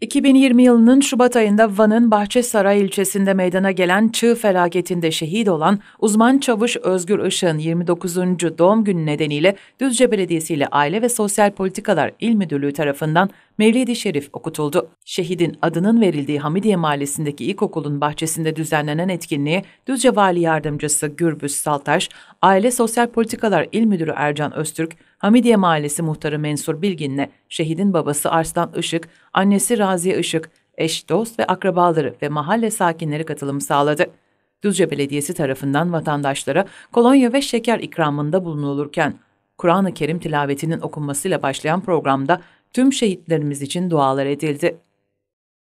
2020 yılının Şubat ayında Van'ın Bahçesaray ilçesinde meydana gelen çığ felaketinde şehit olan uzman çavuş Özgür Işık'ın 29. doğum günü nedeniyle Düzce Belediyesi ile Aile ve Sosyal Politikalar İl Müdürlüğü tarafından Mevlid-i Şerif okutuldu. Şehidin adının verildiği Hamidiye Mahallesi'ndeki ilkokulun bahçesinde düzenlenen etkinliği Düzce Vali Yardımcısı Gürbüz Saltaş, Aile Sosyal Politikalar İl Müdürü Ercan Öztürk, Hamidiye Mahallesi Muhtarı Mensur Bilgin'le şehidin babası Arslan Işık, annesi Raziye Işık, eş, dost ve akrabaları ve mahalle sakinleri katılım sağladı. Düzce Belediyesi tarafından vatandaşlara kolonya ve şeker ikramında bulunulurken, Kur'an-ı Kerim tilavetinin okunmasıyla başlayan programda tüm şehitlerimiz için dualar edildi.